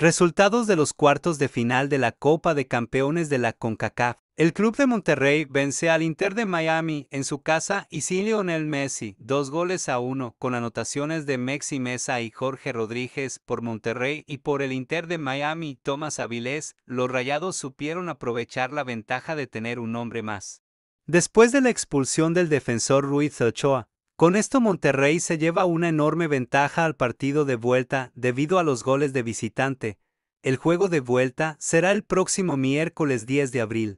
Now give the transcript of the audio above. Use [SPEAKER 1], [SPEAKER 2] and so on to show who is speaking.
[SPEAKER 1] Resultados de los cuartos de final de la Copa de Campeones de la CONCACAF. El club de Monterrey vence al Inter de Miami en su casa y sin Lionel Messi, dos goles a uno, con anotaciones de Mexi Mesa y Jorge Rodríguez por Monterrey y por el Inter de Miami, Tomás Avilés, los rayados supieron aprovechar la ventaja de tener un hombre más. Después de la expulsión del defensor Ruiz Ochoa, con esto Monterrey se lleva una enorme ventaja al partido de vuelta debido a los goles de visitante. El juego de vuelta será el próximo miércoles 10 de abril.